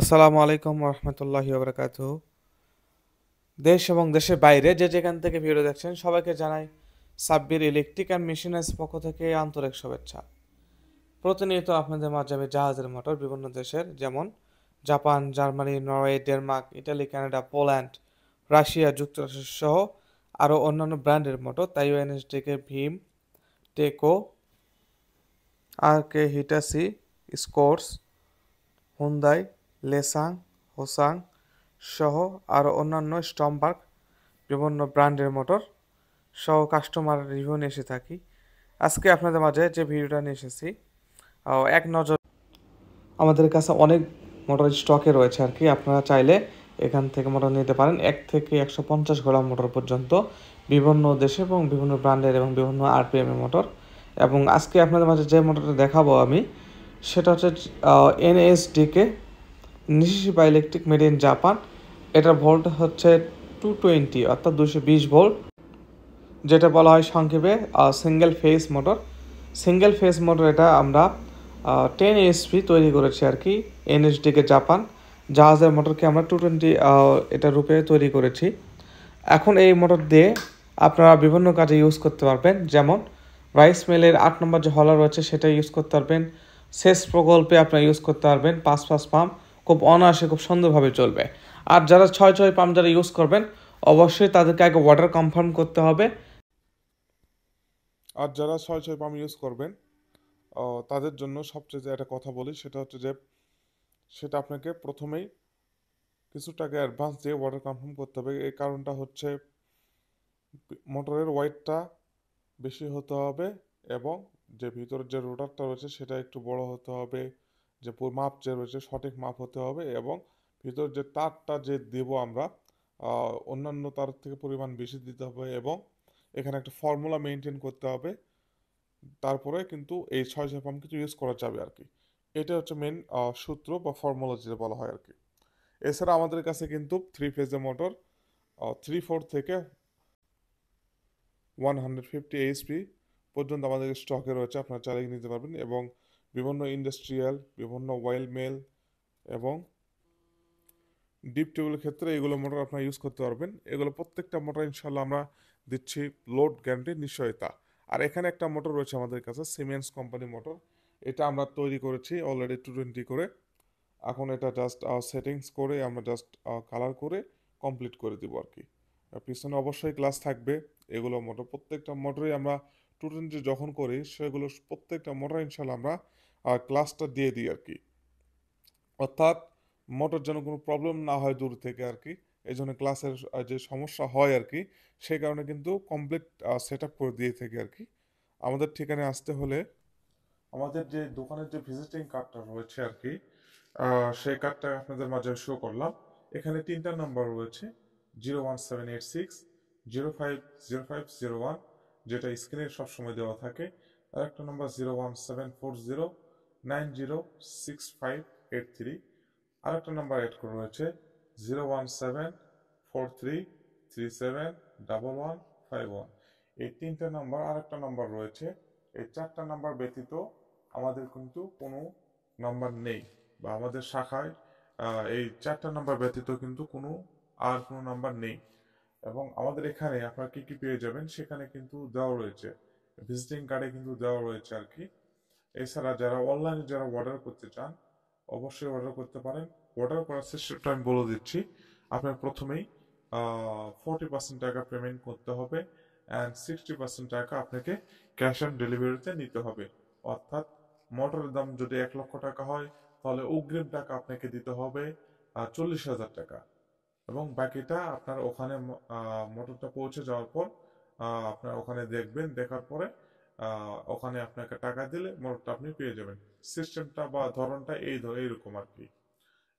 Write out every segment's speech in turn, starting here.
আসসালামু আলাইকুম রহমতুল্লাহি ওবরাকাত দেশ এবং দেশের বাইরে যে যেখান থেকে ভিডিও দেখছেন সবাইকে জানাই সাব্বির ইলেকট্রিক অ্যান্ড মেশিনার্স পক্ষ থেকে আন্তরিক শুভেচ্ছা প্রতিনিয়ত আপনাদের মাধ্যমে জাহাজের মোটর বিভিন্ন দেশের যেমন Japan Germany Norway Denmark Italy Canada Poland Russia যুক্তরাষ্ট্র সহ আরও অন্যান্য ব্র্যান্ডের মোটর তাই এনএসডিকে ভীম টেকো আর কে হিটাসি স্কোর্স হুন্দায় লেসাং হোসাং সহ আরও অন্যান্য স্টম্পার্ক বিভিন্ন ব্র্যান্ডের মোটর সহ কাস্টমার রিভিউ নিয়ে এসে থাকি আজকে আপনাদের মাঝে যে ভিডিওটা নিয়ে এসেছি এক নজর আমাদের কাছে অনেক মোটর স্টকে রয়েছে আর কি আপনারা চাইলে এখান থেকে মোটর নিতে পারেন এক থেকে একশো পঞ্চাশ গ্রাম মোটর পর্যন্ত বিভিন্ন দেশে এবং বিভিন্ন ব্র্যান্ডের এবং বিভিন্ন আরপিএম মোটর এবং আজকে আপনাদের মাঝে যে মোটরটা দেখাবো আমি সেটা হচ্ছে এনএসডিকে বা ইলেকট্রিক মেড ইন জাপান এটার ভোল্ট হচ্ছে টু টোয়েন্টি অর্থাৎ দুশো বিশ ভোল্ট যেটা বলা হয় সংক্ষেপে single phase motor single phase motor এটা আমরা টেন এসপি তৈরি করেছি আর কি এনএসডিকে জাপান জাহাজের মোটরকে আমরা টু টোয়েন্টি এটা রূপে তৈরি করেছি এখন এই মোটর দিয়ে আপনারা বিভিন্ন কাজে ইউজ করতে পারবেন যেমন রাইস মিলের আট নম্বর যে হলার রয়েছে সেটা ইউজ করতে পারবেন সেচ প্রকল্পে আপনারা ইউজ করতে পারবেন পাঁচ পাঁচ পাম্প খুব অনায়াসে খুব সুন্দরভাবে চলবে আর যারা ছয় ছয় পাম্প যারা ইউজ করবেন অবশ্যই তাদেরকে আগে ওয়াটার কনফার্ম করতে হবে আর যারা ছয় ছয় পাম্প ইউজ করবেন তাদের জন্য সবচেয়ে যে একটা কথা বলি সেটা হচ্ছে যে সেটা আপনাকে প্রথমেই কিছু টাকা অ্যাডভান্স দিয়ে ওয়াটার কনফার্ম করতে হবে এই কারণটা হচ্ছে মোটরের ওয়াইটটা বেশি হতে হবে এবং যে ভিতরের যে রোটারটা রয়েছে সেটা একটু বড় হতে হবে যে মাপ যে রয়েছে সঠিক মাপ হতে হবে এবং ভিতর যে তারটা যে দেব আমরা অন্যান্য তার থেকে পরিমাণ বেশি দিতে হবে এবং এখানে একটা ফর্মুলা মেনটেন করতে হবে তারপরে কিন্তু এই ছয় ছয় পাম্প কিছু ইউজ করা যাবে আর কি এটা হচ্ছে মেন সূত্র বা ফর্মুলা যেটা বলা হয় আর কি এছাড়া আমাদের কাছে কিন্তু থ্রি ফেজে মোটর থ্রি ফোর থেকে ওয়ান হান্ড্রেড ফিফটি এইচপি পর্যন্ত আমাদের স্টকে রয়েছে আপনারা চালিয়ে নিতে পারবেন এবং বিভিন্ন ইন্ডাস্ট্রিয়াল বিভিন্ন ওয়াইল্ড মেল এবং ডিপ টেবিলের ক্ষেত্রে এগুলো মোটর আপনার ইউজ করতে পারবেন এগুলো প্রত্যেকটা মোটর ইনশাল্লাহ আমরা দিচ্ছি লোড গ্যারান্টি নিশ্চয়তা আর এখানে একটা মোটর রয়েছে আমাদের কাছে সিমেন্স কোম্পানি মোটর এটা আমরা তৈরি করেছি অলরেডি টু টোয়েন্টি করে এখন এটা জাস্ট সেটিংস করে আমরা জাস্ট কালার করে কমপ্লিট করে দিব আর কি পিছনে অবশ্যই ক্লাস থাকবে এগুলো মোটর প্রত্যেকটা মোটরই আমরা টু টোয়েন্টি যখন করি সেগুলো প্রত্যেকটা মোটর ইনশাল্লাহ আমরা ক্লাসটা দিয়ে দিই আর কি অর্থাৎ মোটর যেন কোনো প্রবলেম না হয় দূর থেকে আর কি এই জন্য ক্লাসের যে সমস্যা হয় আর কি সেই কারণে কিন্তু কমপ্লিট সেট আপ করে দিয়ে থাকি আর কি আমাদের ঠিকানায় আসতে হলে আমাদের যে দোকানের যে ভিজিটিং কার্ডটা রয়েছে আর কি সেই কার্ডটা আপনাদের মাঝে শো করলাম এখানে তিনটা নাম্বার রয়েছে zero one seven eight six zero five zero five zero one যেটা স্ক্রিনে সবসময় দেওয়া থাকে আর একটা number zero one seven four zero nine zero six five eight three আরেকটা নাম্বার অ্যাড করে রয়েছে zero one seven four three three seven double one five one এই তিনটা নাম্বার আরেকটা নাম্বার রয়েছে এই চারটা নাম্বার ব্যতীত আমাদের কিন্তু কোনো নাম্বার নেই বা আমাদের শাখায় এই চারটা নাম্বার ব্যতীত কিন্তু কোনো আর কোনো নাম্বার নেই এবং আমাদের এখানে আপনারা কি কি পেয়ে যাবেন সেখানে কিন্তু দেওয়া রয়েছে ভিজিটিং কার্ডে কিন্তু দেওয়া রয়েছে আর কি এছাড়া যারা অনলাইনে যারা অর্ডার করতে চান অবশ্যই অর্ডার করতে পারেন অর্ডার করার সিস্টেমটা আমি বলে দিচ্ছি আপনার প্রথমেই ফর্টি পার্সেন্ট টাকা পেমেন্ট করতে হবে অ্যান্ড সিক্সটি পার্সেন্ট টাকা আপনাকে ক্যাশ অন ডেলিভারিতে নিতে হবে অর্থাৎ মোটরের দাম যদি এক লক্ষ টাকা হয় তাহলে অগ্রিম টাকা আপনাকে দিতে হবে চল্লিশ হাজার টাকা এবং বাকিটা আপনার ওখানে মোটরটা পৌঁছে যাওয়ার পর আপনার ওখানে দেখবেন দেখার পরে ওখানে আপনাকে টাকা দিলে মোটরটা আপনি পেয়ে যাবেন সিস্টেমটা বা ধরনটা এই ধর এইরকম আর কি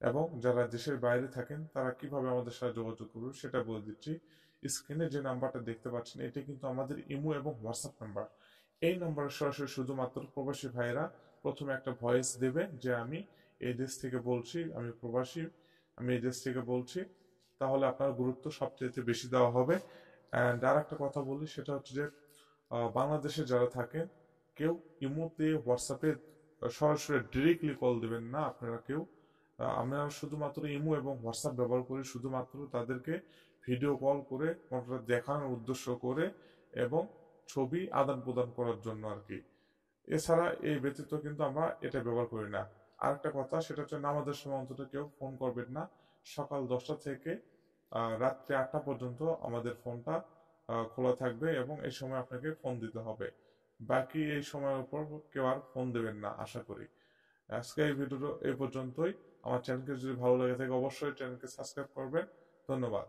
এবং যারা দেশের বাইরে থাকেন তারা কিভাবে আমাদের সাথে যোগাযোগ করবে সেটা বলে দিচ্ছি স্ক্রিনে যে নাম্বারটা দেখতে পাচ্ছেন এটা কিন্তু আমাদের ইমো এবং হোয়াটসঅ্যাপ নাম্বার এই নাম্বারে সরাসরি শুধুমাত্র প্রবাসী ভাইরা প্রথমে একটা ভয়েস দেবে যে আমি এই দেশ থেকে বলছি আমি প্রবাসী আমি এই দেশ থেকে বলছি তাহলে আপনার গুরুত্ব সবচেয়ে বেশি দেওয়া হবে অ্যান্ড আর একটা কথা বলি সেটা হচ্ছে যে বাংলাদেশে যারা থাকেন কেউ ইমোতে হোয়াটসঅ্যাপে সরাসরি ডিরেক্টলি কল দেবেন না আপনারা কেউ আমরা শুধুমাত্র ইমো এবং হোয়াটসঅ্যাপ ব্যবহার করি শুধুমাত্র তাদেরকে ভিডিও কল করে দেখানোর উদ্দেশ্য করে এবং ছবি আদান প্রদান করার জন্য আর কি এছাড়া এই ব্যতীত কিন্তু আমরা এটা ব্যবহার করি না আর একটা কথা সেটা হচ্ছে নামাজের সময় অন্তত কেউ ফোন করবেন না সকাল দশটা থেকে রাত্রে আটটা পর্যন্ত আমাদের ফোনটা খোলা থাকবে এবং এই সময় আপনাকে ফোন দিতে হবে বাকি এই সময়ের উপর কেউ আর ফোন দেবেন না আশা করি আজকে এই ভিডিও এ পর্যন্তই আমার চ্যানেলকে যদি ভালো লাগে থাকে অবশ্যই চ্যানেলকে সাবস্ক্রাইব করবেন ধন্যবাদ